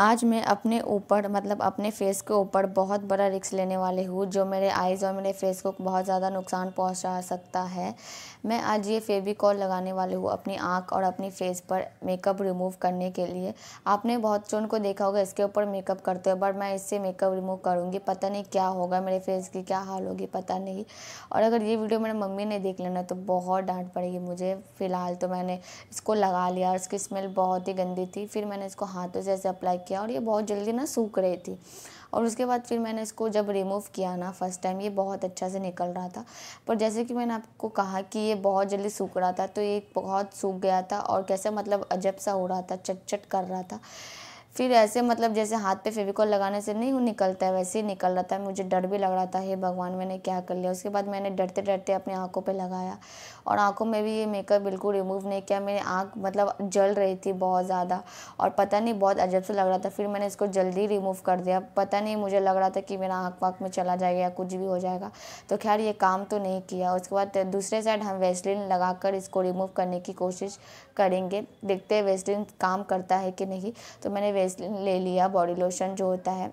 आज मैं अपने ऊपर मतलब अपने फेस के ऊपर बहुत बड़ा रिक्स लेने वाली हूँ जो मेरे आइज़ और मेरे फेस को बहुत ज़्यादा नुकसान पहुँचा सकता है मैं आज ये फेविकॉल लगाने वाली हूँ अपनी आँख और अपनी फेस पर मेकअप रिमूव करने के लिए आपने बहुत चुन को देखा होगा इसके ऊपर मेकअप करते हो बट मैं इससे मेकअप रिमूव करूँगी पता नहीं क्या होगा मेरे फेस की क्या हाल होगी पता नहीं और अगर ये वीडियो मेरे मम्मी ने देख लेना तो बहुत डांट पड़ेगी मुझे फ़िलहाल तो मैंने इसको लगा लिया और इसकी स्मेल बहुत ही गंदी थी फिर मैंने इसको हाथों से ऐसे अप्लाई किया और ये बहुत जल्दी ना सूख रही थी और उसके बाद फिर मैंने इसको जब रिमूव किया ना फर्स्ट टाइम ये बहुत अच्छा से निकल रहा था पर जैसे कि मैंने आपको कहा कि ये बहुत जल्दी सूख रहा था तो ये बहुत सूख गया था और कैसे मतलब अजब सा हो रहा था चट चट कर रहा था फिर ऐसे मतलब जैसे हाथ पे फेविकॉल लगाने से नहीं वो निकलता है वैसे ही निकल रहा था मुझे डर भी लग रहा था हे भगवान मैंने क्या कर लिया उसके बाद मैंने डरते डरते अपनी आँखों पे लगाया और आँखों में भी ये मेकअप बिल्कुल रिमूव नहीं किया मेरी आँख मतलब जल रही थी बहुत ज़्यादा और पता नहीं बहुत अजब से लग रहा था फिर मैंने इसको जल्दी रिमूव कर दिया पता नहीं मुझे लग रहा था कि मेरा आँख वाँख में चला जाएगा या कुछ भी हो जाएगा तो खैर ये काम तो नहीं किया उसके बाद दूसरे साइड हम लगा कर इसको रिमूव करने की कोशिश करेंगे देखते हैं वेस्टलिन काम करता है कि नहीं तो मैंने ले लिया बॉडी लोशन जो होता है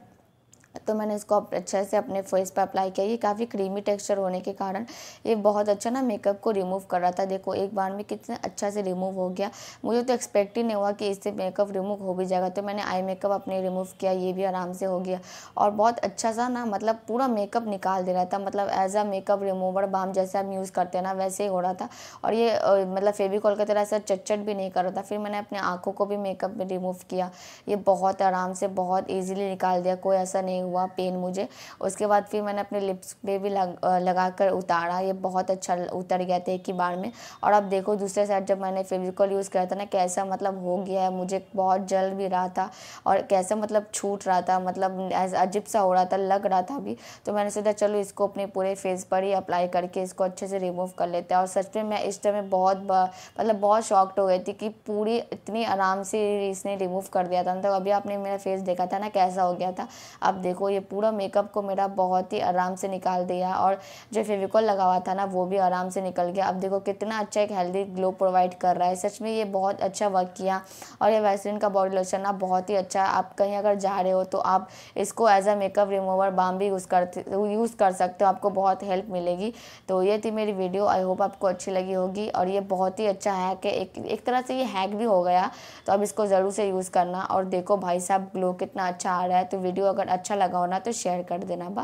तो मैंने इसको अच्छे से अपने फेस पर अप्लाई किया ये काफ़ी क्रीमी टेक्सचर होने के कारण ये बहुत अच्छा ना मेकअप को रिमूव कर रहा था देखो एक बार में कितना अच्छा से रिमूव हो गया मुझे तो एक्सपेक्ट ही नहीं हुआ कि इससे मेकअप रिमूव हो भी जाएगा तो मैंने आई मेकअप अपने रिमूव किया ये भी आराम से हो गया और बहुत अच्छा सा ना मतलब पूरा मेकअप निकाल दे रहा था मतलब as a makeup remover balm जैसे हम यूज़ करते हैं ना वैसे ही हो रहा था और ये मतलब फेविकॉल की तरह से चटचट भी नहीं कर रहा था फिर मैंने अपने आँखों को भी मेकअप में रिमूव किया ये बहुत आराम से बहुत ईजिली निकाल दिया कोई ऐसा नहीं नहीं हुआ पेन मुझे उसके बाद फिर मैंने अपने लिप्स पे भी लग, लगा कर उतारा ये बहुत अच्छा उतर गया था एक ही बार में और अब देखो दूसरे साइड जब मैंने फेविकॉल यूज़ किया था ना कैसा मतलब हो गया है मुझे बहुत जल भी रहा था और कैसा मतलब छूट रहा था मतलब अजीब सा हो रहा था लग रहा था अभी तो मैंने सोचा चलो इसको अपने पूरे फेस पर ही अप्लाई करके इसको अच्छे से रिमूव कर लेते हैं और सच में मैं इस टाइम बहुत मतलब बहुत शॉक्ड हो गई थी कि पूरी इतनी आराम से इसने रिमूव कर दिया था मतलब अभी आपने मेरा फेस देखा था ना कैसा हो गया था अब देखो देखो ये पूरा मेकअप को मेरा बहुत ही आराम से निकाल दिया और जो फेविकॉल लगा हुआ था ना वो भी आराम से निकल गया अब देखो कितना अच्छा एक हेल्दी ग्लो प्रोवाइड कर रहा है सच में ये बहुत अच्छा वर्क किया और ये वैसलिन का बॉडी लोशन ना बहुत ही अच्छा आप कहीं अगर जा रहे हो तो आप इसको as a makeup remover balm भी यूज़ करते यूज़ कर सकते हो आपको बहुत हेल्प मिलेगी तो ये थी मेरी वीडियो आई होप आपको अच्छी लगी होगी और ये बहुत ही अच्छा हैक है एक एक तरह से ये हैक भी हो गया तो अब इसको ज़रूर से यूज़ करना और देखो भाई साहब ग्लो कितना अच्छा आ रहा है तो वीडियो अगर अच्छा लगा लगा हो ना तो शेयर कर देना बा